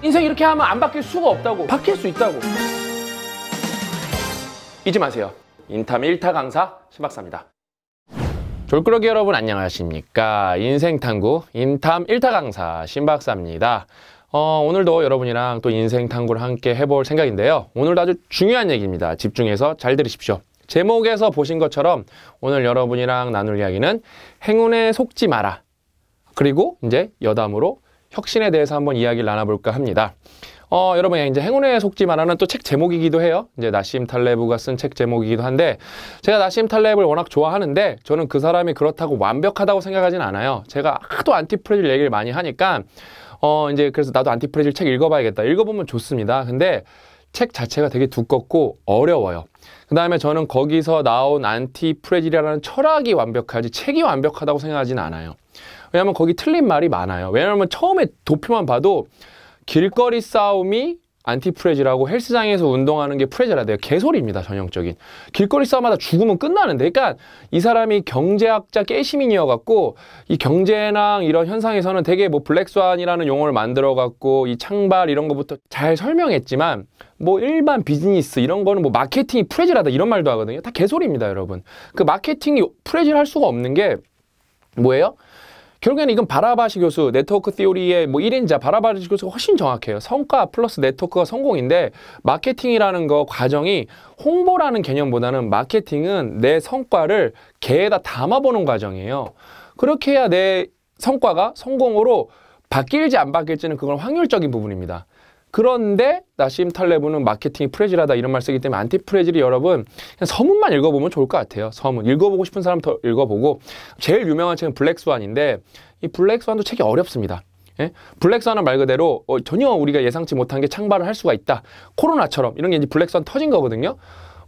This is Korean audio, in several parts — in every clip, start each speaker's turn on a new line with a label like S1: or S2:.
S1: 인생 이렇게 하면 안 바뀔 수가 없다고 바뀔 수 있다고 잊지 마세요 인탐 1타 강사 신박사입니다 졸끄러기 여러분 안녕하십니까 인생탐구 인탐 1타 강사 신박사입니다 어, 오늘도 여러분이랑 또 인생탐구를 함께 해볼 생각인데요 오늘도 아주 중요한 얘기입니다 집중해서 잘 들으십시오 제목에서 보신 것처럼 오늘 여러분이랑 나눌 이야기는 행운에 속지 마라 그리고 이제 여담으로 혁신에 대해서 한번 이야기를 나눠볼까 합니다. 어, 여러분, 이제 행운의 속지만화는 또 책 제목이기도 해요. 이제 나심 탈레브가 쓴 책 제목이기도 한데, 제가 나심 탈레브를 워낙 좋아하는데, 저는 그 사람이 그렇다고 완벽하다고 생각하진 않아요. 제가 하도 안티프레질 얘기를 많이 하니까, 어, 이제 그래서 나도 안티프레질 책 읽어봐야겠다. 읽어보면 좋습니다. 근데 책 자체가 되게 두껍고 어려워요. 그 다음에 저는 거기서 나온 안티프레질이라는 철학이 완벽하지, 책이 완벽하다고 생각하진 않아요. 왜냐하면 거기 틀린 말이 많아요. 왜냐하면 처음에 도표만 봐도 길거리 싸움이 안티프레지라고 헬스장에서 운동하는 게 프레지라 돼요. 개소리입니다. 전형적인. 길거리 싸움마다 죽으면 끝나는데. 그러니까 이 사람이 경제학자 깨시민이어 갖고 이 경제랑 이런 현상에서는 되게 뭐 블랙스완이라는 용어를 만들어 갖고 이 창발 이런 것부터잘 설명했지만 뭐 일반 비즈니스 이런 거는 뭐 마케팅이 프레지라다 이런 말도 하거든요. 다 개소리입니다, 여러분. 그 마케팅이 프레지를 할 수가 없는 게 뭐예요? 결국에는 이건 바라바시 교수 네트워크 티오리의 뭐 1인자 바라바시 교수가 훨씬 정확해요. 성과 플러스 네트워크가 성공인데 마케팅이라는 거 과정이 홍보라는 개념보다는 마케팅은 내 성과를 개에다 담아보는 과정이에요. 그렇게 해야 내 성과가 성공으로 바뀔지 안 바뀔지는 그건 확률적인 부분입니다. 그런데 나심 탈레브는 마케팅이 프레질하다 이런 말 쓰기 때문에 안티프레질이 여러분 그냥 서문만 읽어보면 좋을 것 같아요. 서문. 읽어보고 싶은 사람 더 읽어보고 제일 유명한 책은 블랙스완인데 이 블랙스완도 책이 어렵습니다. 예? 블랙스완은 말 그대로 어, 전혀 우리가 예상치 못한 게 창발을 할 수가 있다. 코로나처럼 이런 게 이제 블랙스완 터진 거거든요.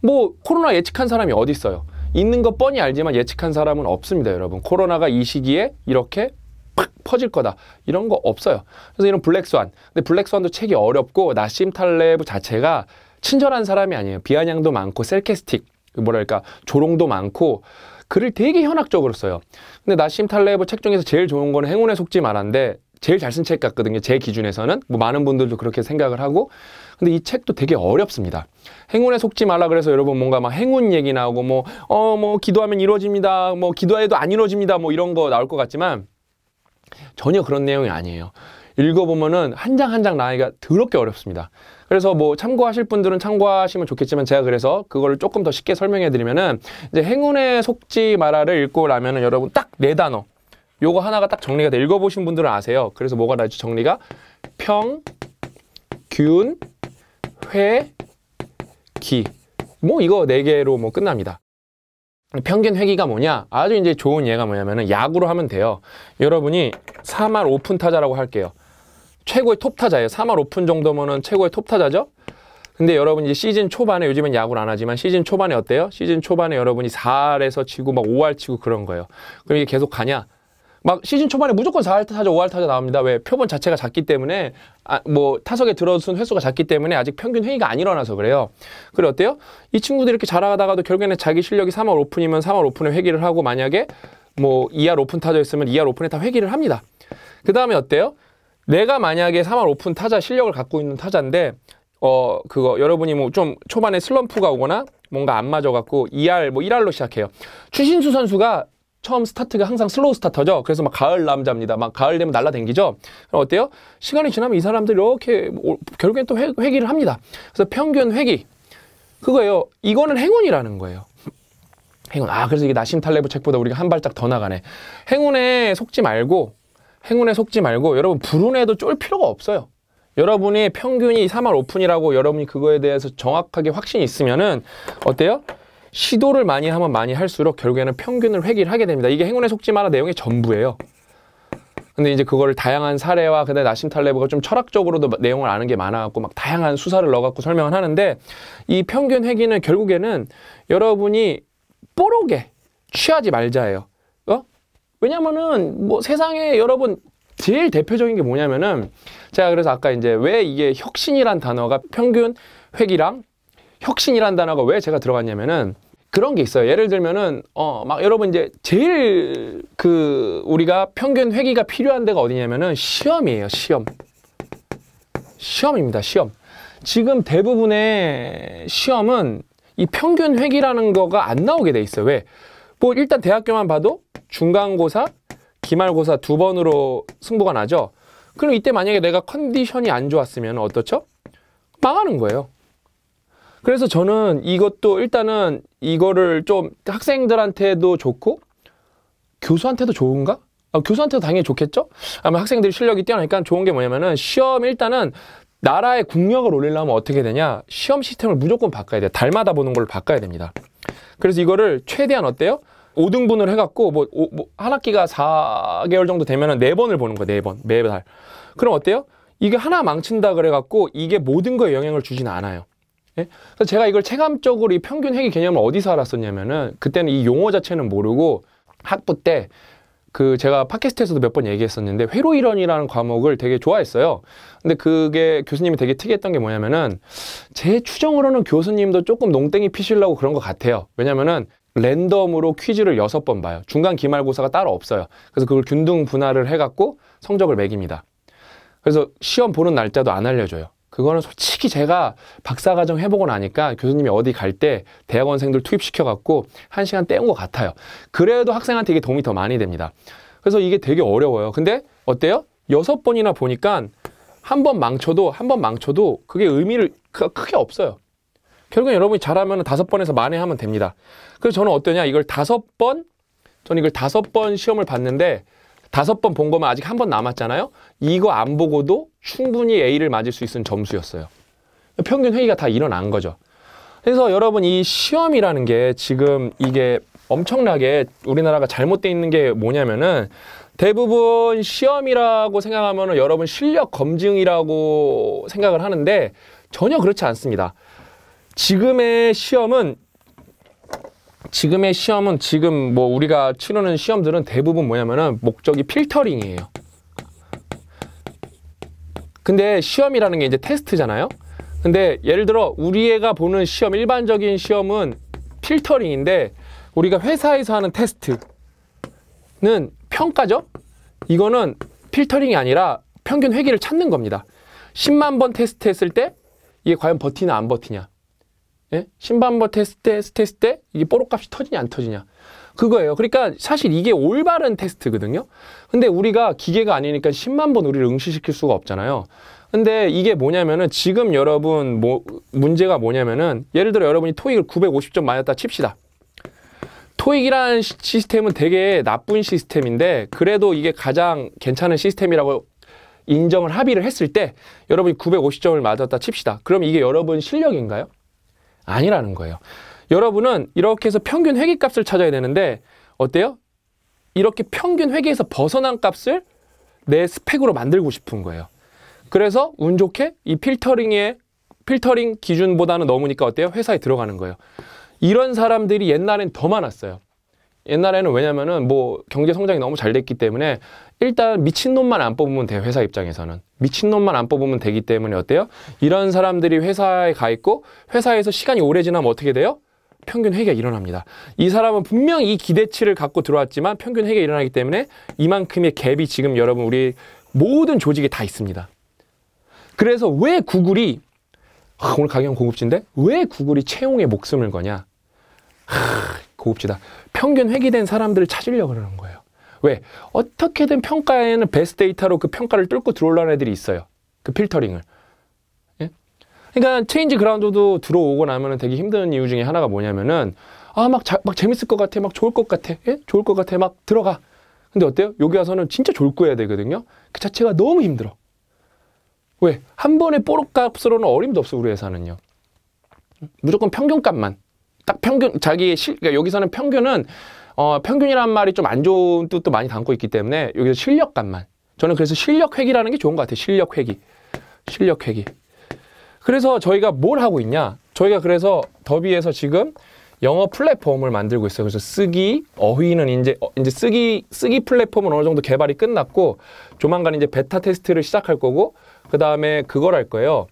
S1: 뭐 코로나 예측한 사람이 어디 있어요. 있는 것 뻔히 알지만 예측한 사람은 없습니다, 여러분. 코로나가 이 시기에 이렇게 팍 퍼질 거다. 이런 거 없어요. 그래서 이런 블랙스완. 근데 블랙스완도 책이 어렵고 나심 탈레브 자체가 친절한 사람이 아니에요. 비아냥도 많고 셀케스틱 뭐랄까 조롱도 많고 글을 되게 현학적으로 써요. 근데 나심 탈레브 책 중에서 제일 좋은 거는 행운의 속지 말아인데 제일 잘 쓴 책 같거든요. 제 기준에서는. 뭐 많은 분들도 그렇게 생각을 하고. 근데 이 책도 되게 어렵습니다. 행운에 속지 말라 그래서 여러분 뭔가 막 행운 얘기 나오고 뭐, 어, 뭐, 기도하면 이루어집니다. 뭐, 기도해도 안 이루어집니다. 뭐 이런 거 나올 것 같지만 전혀 그런 내용이 아니에요. 읽어보면은 한 장 한 장 나이가 더럽게 어렵습니다. 그래서 뭐 참고하실 분들은 참고하시면 좋겠지만 제가 그래서 그걸 조금 더 쉽게 설명해 드리면은 이제 행운의 속지 마라를 읽고 나면은 여러분 딱 네 단어 요거 하나가 딱 정리가 돼 읽어보신 분들은 아세요. 그래서 뭐가 나지 정리가 평, 균, 회, 기뭐 이거 네 개로 뭐 끝납니다. 평균 회기가 뭐냐? 아주 이제 좋은 예가 뭐냐면은 야구로 하면 돼요. 여러분이 3할 오픈 타자라고 할게요. 최고의 톱 타자예요. 3할 오픈 정도면은 최고의 톱 타자죠? 근데 여러분 이제 시즌 초반에 요즘엔 야구를 안 하지만 시즌 초반에 어때요? 시즌 초반에 여러분이 4할에서 치고 막 5할 치고 그런 거예요. 그럼 이게 계속 가냐? 막 시즌 초반에 무조건 4할 타자, 5할 타자 나옵니다. 왜? 표본 자체가 작기 때문에 아, 뭐 타석에 들어선 횟수가 작기 때문에 아직 평균 회의가 안 일어나서 그래요. 그래 어때요? 이 친구들이 이렇게 자라다가도 가 결국에는 자기 실력이 3월 오픈이면 3월 오픈에 회기를 하고 만약에 뭐 2할 오픈 타자였으면 2할 오픈에 다 회기를 합니다. 그 다음에 어때요? 내가 만약에 3할 오픈 타자 실력을 갖고 있는 타자인데 어 그거 여러분이 뭐 좀 초반에 슬럼프가 오거나 뭔가 안 맞아갖고 2할 뭐 1할로 시작해요. 추신수 선수가 처음 스타트가 항상 슬로우 스타터죠. 그래서 막 가을 남자입니다. 막 가을 되면 날라댕기죠. 그럼 어때요? 시간이 지나면 이 사람들이 이렇게 결국엔 또 회, 회기를 합니다. 그래서 평균 회기 그거예요. 이거는 행운이라는 거예요. 행운. 아 그래서 이게 나심 탈레브 책보다 우리가 한 발짝 더 나가네. 행운에 속지 말고 행운에 속지 말고 여러분 불운에도 쫄 필요가 없어요. 여러분이 평균이 3월 오픈이라고 여러분이 그거에 대해서 정확하게 확신이 있으면은 어때요? 시도를 많이 하면 많이 할수록 결국에는 평균을 회귀를 하게 됩니다. 이게 행운의 속지마라 내용의 전부예요. 근데 이제 그걸 다양한 사례와 근데 나심 탈레브가 좀 철학적으로도 내용을 아는 게 많아갖고 막 다양한 수사를 넣어갖고 설명을 하는데 이 평균 회귀는 결국에는 여러분이 뽀록에 취하지 말자예요. 어? 왜냐면은 뭐 세상에 여러분 제일 대표적인 게 뭐냐면은 제가 그래서 아까 이제 왜 이게 혁신이란 단어가 평균 회기랑 혁신이란 단어가 왜 제가 들어갔냐면은 그런 게 있어요. 예를 들면은 어 막 여러분 이제 제일 그 우리가 평균 회기가 필요한 데가 어디냐면은 시험이에요. 시험. 시험입니다. 시험. 지금 대부분의 시험은 이 평균 회기라는 거가 안 나오게 돼 있어요. 왜? 뭐 일단 대학교만 봐도 중간고사, 기말고사 두 번으로 승부가 나죠. 그럼 이때 만약에 내가 컨디션이 안 좋았으면 어떻죠? 망하는 거예요. 그래서 저는 이것도 일단은 이거를 좀 학생들한테도 좋고 교수한테도 좋은가? 아, 교수한테도 당연히 좋겠죠? 아마 학생들이 실력이 뛰어나니까 좋은 게 뭐냐면은 시험 일단은 나라의 국력을 올리려면 어떻게 되냐? 시험 시스템을 무조건 바꿔야 돼요. 달마다 보는 걸 바꿔야 됩니다. 그래서 이거를 최대한 어때요? 5등분을 해갖고 뭐, 오, 뭐, 한 학기가 4개월 정도 되면은 4번을 보는 거예요. 4번. 매달. 그럼 어때요? 이게 하나 망친다 그래갖고 이게 모든 거에 영향을 주진 않아요. 예? 그래서 제가 이걸 체감적으로 이 평균 회귀 개념을 어디서 알았었냐면은 그때는 이 용어 자체는 모르고 학부 때 그 제가 팟캐스트에서도 몇 번 얘기했었는데 회로 이론이라는 과목을 되게 좋아했어요. 근데 그게 교수님이 되게 특이했던 게 뭐냐면은 제 추정으로는 교수님도 조금 농땡이 피시려고 그런 것 같아요. 왜냐면은 랜덤으로 퀴즈를 여섯 번 봐요. 중간 기말고사가 따로 없어요. 그래서 그걸 균등 분할을 해갖고 성적을 매깁니다. 그래서 시험 보는 날짜도 안 알려줘요. 그거는 솔직히 제가 박사과정 해보고 나니까 교수님이 어디 갈 때 대학원생들 투입시켜갖고 한 시간 떼운 것 같아요. 그래도 학생한테 이게 도움이 더 많이 됩니다. 그래서 이게 되게 어려워요. 근데 어때요? 여섯 번이나 보니까 한 번 망쳐도 한 번 망쳐도 그게 의미를 크게 없어요. 결국엔 여러분이 잘하면 다섯 번에서 만회하면 됩니다. 그래서 저는 어떠냐? 이걸 다섯 번 저는 이걸 다섯 번 시험을 봤는데 다섯 번 본 거면 아직 한 번 남았잖아요. 이거 안 보고도 충분히 A를 맞을 수 있는 점수였어요. 평균 회의가 다 일어난 거죠. 그래서 여러분 이 시험이라는 게 지금 이게 엄청나게 우리나라가 잘못되어 있는 게 뭐냐면은 대부분 시험이라고 생각하면 여러분 실력 검증이라고 생각을 하는데 전혀 그렇지 않습니다. 지금의 시험은 지금의 시험은 지금 뭐 우리가 치르는 시험들은 대부분 뭐냐면은 목적이 필터링이에요. 근데 시험이라는 게 이제 테스트잖아요. 근데 예를 들어 우리 애가 보는 시험 일반적인 시험은 필터링인데 우리가 회사에서 하는 테스트는 평가죠. 이거는 필터링이 아니라 평균 회기를 찾는 겁니다. 10만 번 테스트했을 때 이게 과연 버티나 안 버티냐. 예? 신반버 테스트, 테스트 때 이게 뽀록 값이 터지냐 안 터지냐. 그거예요. 그러니까 사실 이게 올바른 테스트거든요. 근데 우리가 기계가 아니니까 10만 번 우리를 응시시킬 수가 없잖아요. 근데 이게 뭐냐면은 지금 여러분 뭐 문제가 뭐냐면은 예를 들어 여러분이 토익을 950점 맞았다 칩시다. 토익이라는 시스템은 되게 나쁜 시스템인데 그래도 이게 가장 괜찮은 시스템이라고 인정을 합의를 했을 때 여러분이 950점을 맞았다 칩시다. 그럼 이게 여러분 실력인가요? 아니라는 거예요. 여러분은 이렇게 해서 평균 회계값을 찾아야 되는데 어때요? 이렇게 평균 회계에서 벗어난 값을 내 스펙으로 만들고 싶은 거예요. 그래서 운 좋게 이 필터링의 필터링 기준보다는 넘으니까 어때요? 회사에 들어가는 거예요. 이런 사람들이 옛날엔 더 많았어요. 옛날에는 왜냐면은 뭐 경제 성장이 너무 잘 됐기 때문에 일단 미친놈만 안 뽑으면 돼요. 회사 입장에서는. 미친놈만 안 뽑으면 되기 때문에 어때요? 이런 사람들이 회사에 가 있고 회사에서 시간이 오래 지나면 어떻게 돼요? 평균 회계가 일어납니다. 이 사람은 분명 이 기대치를 갖고 들어왔지만 평균 회계가 일어나기 때문에 이만큼의 갭이 지금 여러분 우리 모든 조직에 다 있습니다. 그래서 왜 구글이 아, 오늘 가격 고급진데 왜 구글이 채용에 목숨을 거냐? 하, 고급지다. 평균 회귀된 사람들을 찾으려고 그러는 거예요. 왜? 어떻게든 평가에는 베스트 데이터로 그 평가를 뚫고 들어올라는 애들이 있어요. 그 필터링을. 예? 그러니까 체인지 그라운드도 들어오고 나면 되게 힘든 이유 중에 하나가 뭐냐면은 아막 막 재밌을 것 같아, 막 좋을 것 같아, 예? 좋을 것 같아, 막 들어가. 근데 어때요? 여기 와서는 진짜 졸고해야 되거든요. 그 자체가 너무 힘들어. 왜? 한번에 뽀록값으로는 어림도 없어 우리 회사는요. 무조건 평균값만. 딱 평균 자기의 실 그러니까 여기서는 평균은 어, 평균이란 말이 좀 안 좋은 뜻도 많이 담고 있기 때문에 여기서 실력감만 저는 그래서 실력 회기라는 게 좋은 것 같아요. 실력 회기. 실력 회기. 그래서 저희가 뭘 하고 있냐? 저희가 그래서 더비에서 지금 영어 플랫폼을 만들고 있어요. 그래서 쓰기, 어휘는 이제 어, 이제 쓰기 쓰기 플랫폼은 어느 정도 개발이 끝났고 조만간 이제 베타 테스트를 시작할 거고 그다음에 그걸 할 거예요.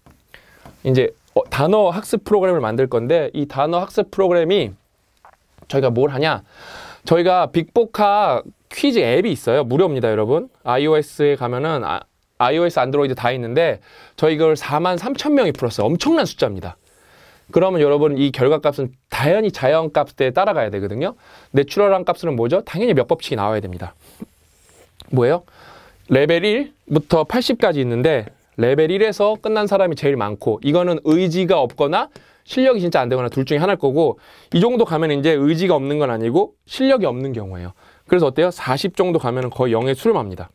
S1: 이제 어, 단어 학습 프로그램을 만들 건데 이 단어 학습 프로그램이 저희가 뭘 하냐 저희가 빅보카 퀴즈 앱이 있어요 무료입니다 여러분 iOS에 가면은 아, iOS 안드로이드 다 있는데 저희 이걸 4만 3천 명이 풀었어요 엄청난 숫자입니다 그러면 여러분 이 결과값은 당연히 자연값에 따라가야 되거든요 내추럴한 값은 뭐죠? 당연히 몇 법칙이 나와야 됩니다 뭐예요? 레벨 1부터 80까지 있는데 레벨 1에서 끝난 사람이 제일 많고 이거는 의지가 없거나 실력이 진짜 안 되거나 둘 중에 하나일 거고 이 정도 가면 이제 의지가 없는 건 아니고 실력이 없는 경우예요. 그래서 어때요? 40 정도 가면 거의 0의 수렴합니다.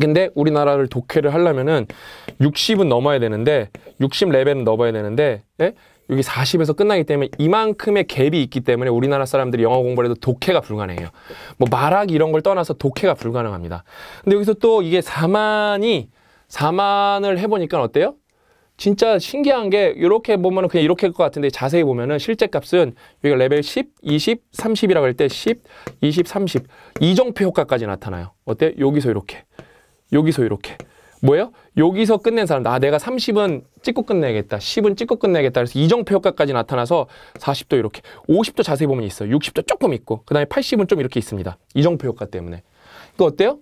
S1: 근데 우리나라를 독해를 하려면은 60은 넘어야 되는데 60 레벨은 넘어야 되는데 예? 여기 40에서 끝나기 때문에 이만큼의 갭이 있기 때문에 우리나라 사람들이 영어 공부를 해도 독해가 불가능해요. 뭐 말하기 이런 걸 떠나서 독해가 불가능합니다. 근데 여기서 또 이게 4만이 4만을 해보니까 어때요? 진짜 신기한 게 이렇게 보면 그냥 이렇게 할 것 같은데 자세히 보면은 실제 값은 여기 레벨 10, 20, 30이라고 할 때 10, 20, 30 이정표 효과까지 나타나요. 어때? 요 여기서 이렇게, 여기서 이렇게. 뭐예요? 여기서 끝낸 사람, 아 내가 30은 찍고 끝내겠다, 야 10은 찍고 끝내겠다 야 그래서 이정표 효과까지 나타나서 40도 이렇게, 50도 자세히 보면 있어요. 60도 조금 있고, 그 다음에 80은 좀 이렇게 있습니다. 이정표 효과 때문에. 이거 어때요?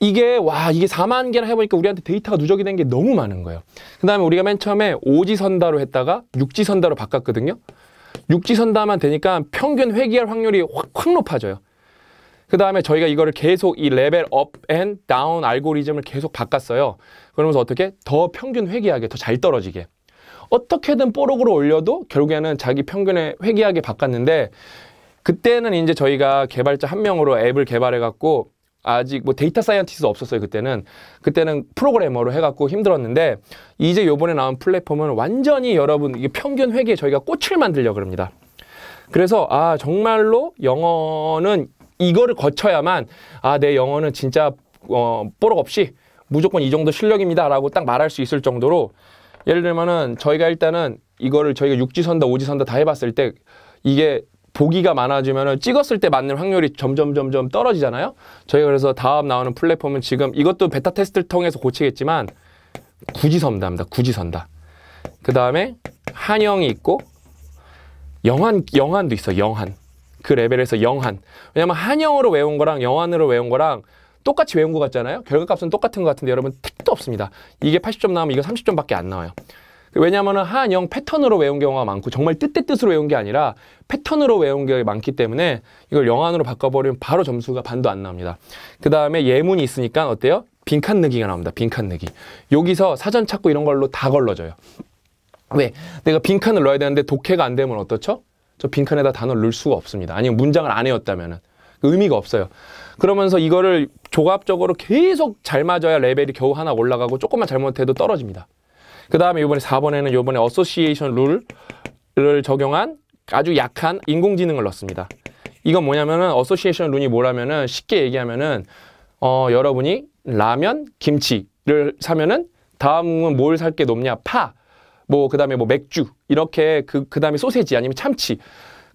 S1: 이게 와 이게 4만 개나 해보니까 우리한테 데이터가 누적이 된 게 너무 많은 거예요. 그 다음에 우리가 맨 처음에 오지선다로 했다가 육지선다로 바꿨거든요. 육지선다만 되니까 평균 회귀할 확률이 확, 확 높아져요. 그 다음에 저희가 이거를 계속 이 레벨 업 앤 다운 알고리즘을 계속 바꿨어요. 그러면서 어떻게 더 평균 회귀하게 더 잘 떨어지게 어떻게든 뽀록으로 올려도 결국에는 자기 평균에 회귀하게 바꿨는데 그때는 이제 저희가 개발자 한 명으로 앱을 개발해 갖고 아직 뭐 데이터 사이언티스트 없었어요 그때는 그때는 프로그래머로 해갖고 힘들었는데 이제 요번에 나온 플랫폼은 완전히 여러분 이게 평균 회계에 저희가 꽃을 만들려고 합니다 그래서 아 정말로 영어는 이거를 거쳐야만 아 내 영어는 진짜 어 뽀록 없이 무조건 이 정도 실력입니다 라고 딱 말할 수 있을 정도로 예를 들면은 저희가 일단은 이거를 저희가 육지선다 오지선다 다 해봤을 때 이게 보기가 많아지면 찍었을 때 맞는 확률이 점점 점점 떨어지잖아요. 저희가 그래서 다음 나오는 플랫폼은 지금 이것도 베타 테스트를 통해서 고치겠지만 굳이 선다입니다 굳이 선다. 그 다음에 한영이 있고 영한, 영한도 있어. 영한. 그 레벨에서 영한. 왜냐면 한영으로 외운 거랑 영한으로 외운 거랑 똑같이 외운 것 같잖아요. 결과값은 똑같은 것 같은데 여러분 택도 없습니다. 이게 80점 나오면 이거 30점밖에 안 나와요. 왜냐하면 한영 패턴으로 외운 경우가 많고 정말 뜻대뜻으로 외운 게 아니라 패턴으로 외운 게 많기 때문에 이걸 영안으로 바꿔버리면 바로 점수가 반도 안 나옵니다. 그 다음에 예문이 있으니까 어때요? 빈칸느기가 나옵니다. 빈칸느기. 여기서 사전 찾고 이런 걸로 다 걸러져요. 왜? 내가 빈칸을 넣어야 되는데 독해가 안 되면 어떻죠? 저 빈칸에다 단어를 넣을 수가 없습니다. 아니면 문장을 안 외웠다면 그 의미가 없어요. 그러면서 이거를 조합적으로 계속 잘 맞아야 레벨이 겨우 하나 올라가고 조금만 잘못해도 떨어집니다. 그 다음에 이번에 4번에는 이번에 어소시에이션 룰을 적용한 아주 약한 인공지능을 넣습니다. 이건 뭐냐면은 어소시에이션 룰이 뭐라면은 쉽게 얘기하면은 어, 여러분이 라면, 김치를 사면은 다음은 뭘 살 게 높냐? 파. 뭐 그다음에 뭐 맥주. 이렇게 그 그다음에 소세지 아니면 참치.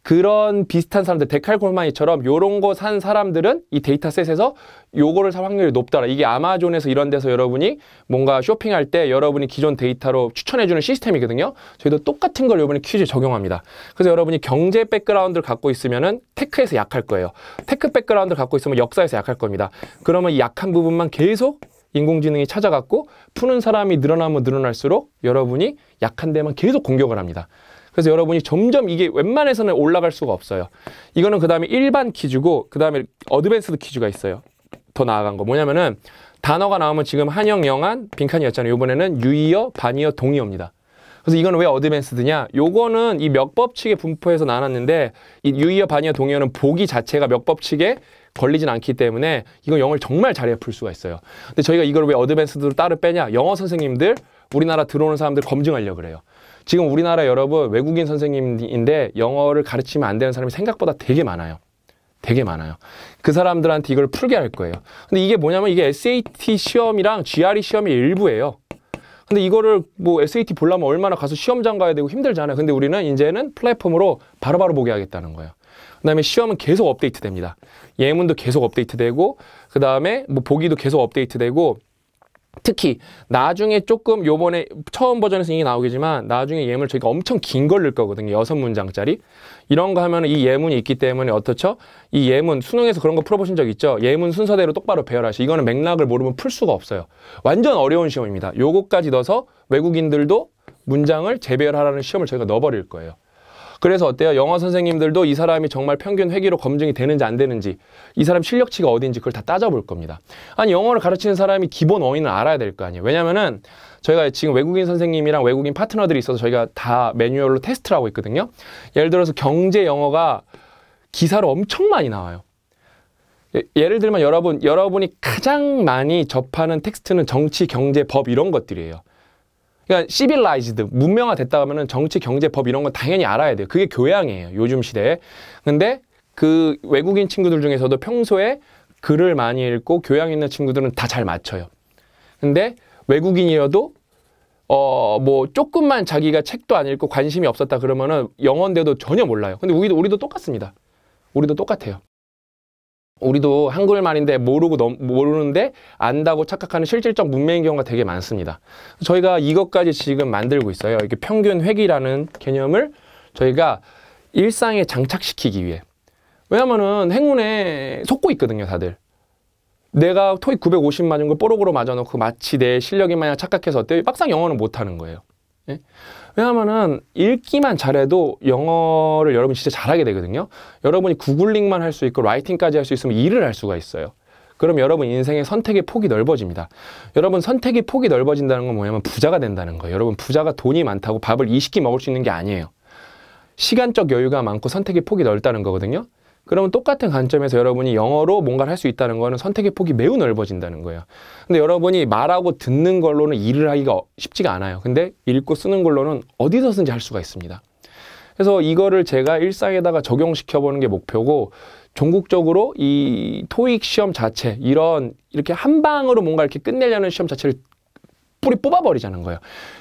S1: 그런 비슷한 사람들 데칼콜마니처럼 이런거 산 사람들은 이 데이터셋에서 요거를 살 확률이 높더라. 이게 아마존에서 이런 데서 여러분이 뭔가 쇼핑할 때 여러분이 기존 데이터로 추천해주는 시스템이거든요. 저희도 똑같은 걸 요번에 퀴즈에 적용합니다. 그래서 여러분이 경제 백그라운드를 갖고 있으면은 테크에서 약할 거예요. 테크 백그라운드를 갖고 있으면 역사에서 약할 겁니다. 그러면 이 약한 부분만 계속 인공지능이 찾아갔고 푸는 사람이 늘어나면 늘어날수록 여러분이 약한 데만 계속 공격을 합니다. 그래서 여러분이 점점 이게 웬만해서는 올라갈 수가 없어요. 이거는 그 다음에 일반 퀴즈고 그 다음에 어드밴스드 퀴즈가 있어요. 더 나아간 거 뭐냐면은 단어가 나오면 지금 한영, 영한, 빈칸이었잖아요. 이번에는 유의어, 반의어, 동의어입니다. 그래서 이건 왜 어드밴스드냐? 요거는 이 몇법칙의 분포에서 나눴는데 이 유의어, 반의어, 동의어는 보기 자체가 몇법칙에 걸리진 않기 때문에 이건 영어를 정말 잘해 풀 수가 있어요. 근데 저희가 이걸 왜 어드밴스드로 따로 빼냐? 영어 선생님들 우리나라 들어오는 사람들 검증하려 고 그래요. 지금 우리나라 여러분 외국인 선생님인데 영어를 가르치면 안 되는 사람이 생각보다 되게 많아요. 되게 많아요. 그 사람들한테 이걸 풀게 할 거예요. 근데 이게 뭐냐면 이게 SAT 시험이랑 GRE 시험의 일부예요. 근데 이거를 뭐 SAT 볼라면 얼마나 가서 시험장 가야 되고 힘들잖아요. 근데 우리는 이제는 플랫폼으로 바로바로 바로 보게 하겠다는 거예요. 그 다음에 시험은 계속 업데이트 됩니다. 예문도 계속 업데이트 되고, 그 다음에 뭐 보기도 계속 업데이트 되고, 특히 나중에 조금 요번에 처음 버전에서 이미 나오겠지만 나중에 예문을 저희가 엄청 긴걸 넣을 거거든요. 여섯 문장짜리. 이런 거 하면 이 예문이 있기 때문에 어떻죠? 이 예문, 수능에서 그런 거 풀어보신 적 있죠? 예문 순서대로 똑바로 배열하시. 이거는 맥락을 모르면 풀 수가 없어요. 완전 어려운 시험입니다. 요거까지 넣어서 외국인들도 문장을 재배열하라는 시험을 저희가 넣어버릴 거예요. 그래서 어때요? 영어 선생님들도 이 사람이 정말 평균 회기로 검증이 되는지 안 되는지 이 사람 실력치가 어딘지 그걸 다 따져볼 겁니다. 아니 영어를 가르치는 사람이 기본 어휘는 알아야 될 거 아니에요. 왜냐면은 저희가 지금 외국인 선생님이랑 외국인 파트너들이 있어서 저희가 다 매뉴얼로 테스트를 하고 있거든요. 예를 들어서 경제 영어가 기사로 엄청 많이 나와요. 예, 예를 들면 여러분, 여러분이 가장 많이 접하는 텍스트는 정치, 경제, 법 이런 것들이에요. 그러니까 시빌라이즈드 문명화 됐다 하면은 정치, 경제, 법 이런 건 당연히 알아야 돼요. 그게 교양이에요. 요즘 시대에. 근데 그 외국인 친구들 중에서도 평소에 글을 많이 읽고 교양 있는 친구들은 다 잘 맞춰요. 근데 외국인이어도 어 뭐 조금만 자기가 책도 안 읽고 관심이 없었다 그러면은 영어인데도 전혀 몰라요. 근데 우리도 우리도 똑같습니다. 우리도 똑같아요. 우리도 한글말인데 모르고 넘, 모르는데 안다고 착각하는 실질적 문맹인 경우가 되게 많습니다. 저희가 이것까지 지금 만들고 있어요. 이게 평균 회귀라는 개념을 저희가 일상에 장착시키기 위해. 왜냐면은 행운에 속고 있거든요, 다들. 내가 토익 950 맞은 걸 뽀록으로 맞아놓고 마치 내 실력이 마냥 착각해서 때 막상 영어는 못하는 거예요. 예? 왜냐하면은 읽기만 잘해도 영어를 여러분 진짜 잘하게 되거든요. 여러분이 구글링만 할 수 있고 라이팅까지 할 수 있으면 일을 할 수가 있어요. 그럼 여러분 인생의 선택의 폭이 넓어집니다. 여러분 선택의 폭이 넓어진다는 건 뭐냐면 부자가 된다는 거예요. 여러분 부자가 돈이 많다고 밥을 20끼 먹을 수 있는 게 아니에요. 시간적 여유가 많고 선택의 폭이 넓다는 거거든요. 그러면 똑같은 관점에서 여러분이 영어로 뭔가를 할 수 있다는 거는 선택의 폭이 매우 넓어진다는 거예요. 근데 여러분이 말하고 듣는 걸로는 일을 하기가 쉽지가 않아요. 근데 읽고 쓰는 걸로는 어디서든지 할 수가 있습니다. 그래서 이거를 제가 일상에다가 적용시켜 보는 게 목표고 종국적으로이 토익 시험 자체 이런 이렇게 한 방으로 뭔가 이렇게 끝내려는 시험 자체를 뿌리 뽑아버리자는 거예요.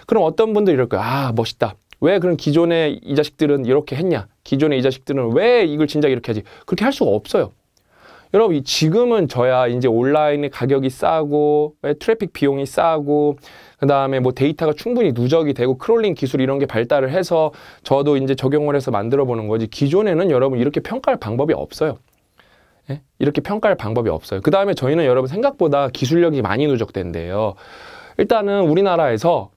S1: 그럼 어떤 분들 이럴 거예요. 아 멋있다. 왜 그런 기존의 이 자식들은 이렇게 했냐? 기존의 이 자식들은 왜 이걸 진작 이렇게 하지? 그렇게 할 수가 없어요. 여러분 지금은 저야 이제 온라인의 가격이 싸고 예, 트래픽 비용이 싸고 그 다음에 뭐 데이터가 충분히 누적이 되고 크롤링 기술 이런 게 발달을 해서 저도 이제 적용을 해서 만들어 보는 거지 기존에는 여러분 이렇게 평가할 방법이 없어요. 예? 이렇게 평가할 방법이 없어요. 그 다음에 저희는 여러분 생각보다 기술력이 많이 누적된대요. 일단은 우리나라에서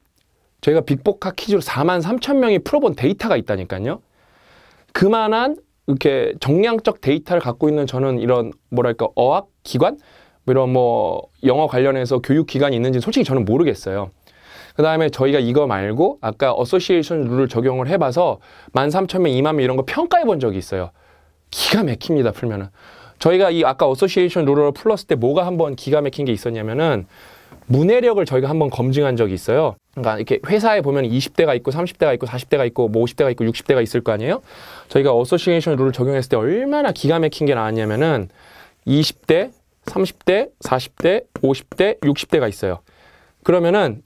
S1: 저희가 빅보카 퀴즈로 4만 3천 명이 풀어본 데이터가 있다니까요. 그만한 이렇게 정량적 데이터를 갖고 있는 저는 이런 뭐랄까 어학 기관 뭐 이런 뭐 영어 관련해서 교육 기관이 있는지 솔직히 저는 모르겠어요. 그 다음에 저희가 이거 말고 아까 어소시에이션 룰을 적용을 해봐서 만 삼천 명, 이만 명 이런 거 평가해 본 적이 있어요. 기가 막힙니다, 풀면은. 저희가 이 아까 어소시에이션 룰을 풀었을 때 뭐가 한번 기가 막힌 게 있었냐면은 문해력을 저희가 한번 검증한 적이 있어요. 그러니까 이렇게 회사에 보면 20대가 있고 30대가 있고 40대가 있고 뭐 50대가 있고 60대가 있을 거 아니에요? 저희가 어소시에이션 룰을 적용했을 때 얼마나 기가 막힌 게 나왔냐면은 20대, 30대, 40대, 50대, 60대가 있어요. 그러면은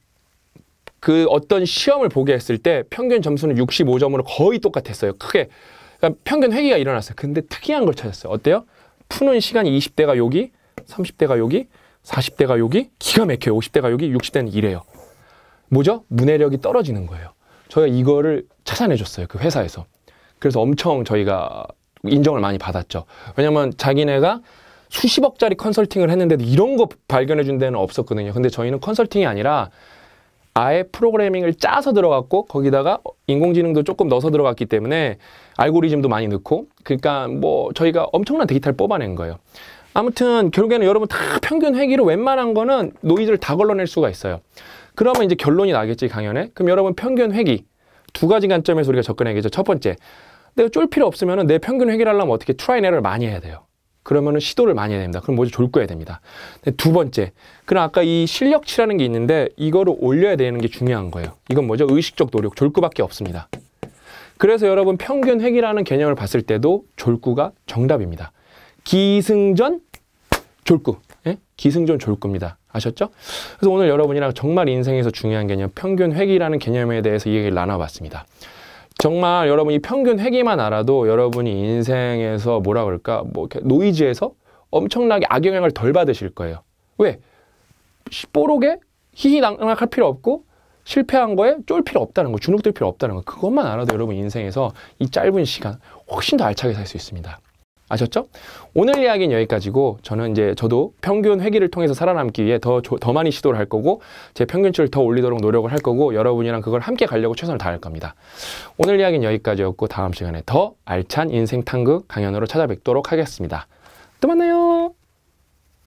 S1: 그 어떤 시험을 보게 했을 때 평균 점수는 65점으로 거의 똑같았어요. 크게. 그러니까 평균 회기가 일어났어요. 근데 특이한 걸 찾았어요. 어때요? 푸는 시간이 20대가 여기, 30대가 여기, 40대 가요기 기가 막혀요. 50대 가요기 60대는 이래요. 뭐죠? 문해력이 떨어지는 거예요. 저희가 이거를 찾아내줬어요. 그 회사에서. 그래서 엄청 저희가 인정을 많이 받았죠. 왜냐면 자기네가 수십억짜리 컨설팅을 했는데도 이런 거 발견해준 데는 없었거든요. 근데 저희는 컨설팅이 아니라 아예 프로그래밍을 짜서 들어갔고 거기다가 인공지능도 조금 넣어서 들어갔기 때문에 알고리즘도 많이 넣고 그러니까 뭐 저희가 엄청난 데이터를 뽑아낸 거예요. 아무튼 결국에는 여러분 다 평균 회기로 웬만한 거는 노이즈를 다 걸러낼 수가 있어요. 그러면 이제 결론이 나겠지 강연에. 그럼 여러분 평균 회기 두 가지 관점에서 우리가 접근해야겠죠. 첫 번째, 내가 쫄 필요 없으면 내 평균 회기를 하려면 어떻게 트라이네를 많이 해야 돼요. 그러면은 시도를 많이 해야 됩니다. 그럼 뭐지 졸거야 됩니다. 두 번째, 그럼 아까 이 실력치라는 게 있는데 이거를 올려야 되는 게 중요한 거예요. 이건 뭐죠? 의식적 노력, 졸구밖에 없습니다. 그래서 여러분 평균 회기라는 개념을 봤을 때도 졸구가 정답입니다. 기승전 졸구. 예? 기승전 졸구입니다. 아셨죠? 그래서 오늘 여러분이랑 정말 인생에서 중요한 개념, 평균 회기라는 개념에 대해서 이야기를 나눠봤습니다. 정말 여러분이 평균 회기만 알아도 여러분이 인생에서 뭐라 그럴까, 뭐 노이즈에서 엄청나게 악영향을 덜 받으실 거예요. 왜? 뽀록에 희희낙낙할 필요 없고 실패한 거에 쫄 필요 없다는 거, 주눅들 필요 없다는 거. 그것만 알아도 여러분 인생에서 이 짧은 시간 훨씬 더 알차게 살 수 있습니다. 아셨죠? 오늘 이야기는 여기까지고 저는 이제 저도 평균 회기를 통해서 살아남기 위해 더, 더 많이 시도를 할 거고 제 평균치를 더 올리도록 노력을 할 거고 여러분이랑 그걸 함께 가려고 최선을 다할 겁니다. 오늘 이야기는 여기까지였고 다음 시간에 더 알찬 인생 탐구 강연으로 찾아뵙도록 하겠습니다. 또 만나요!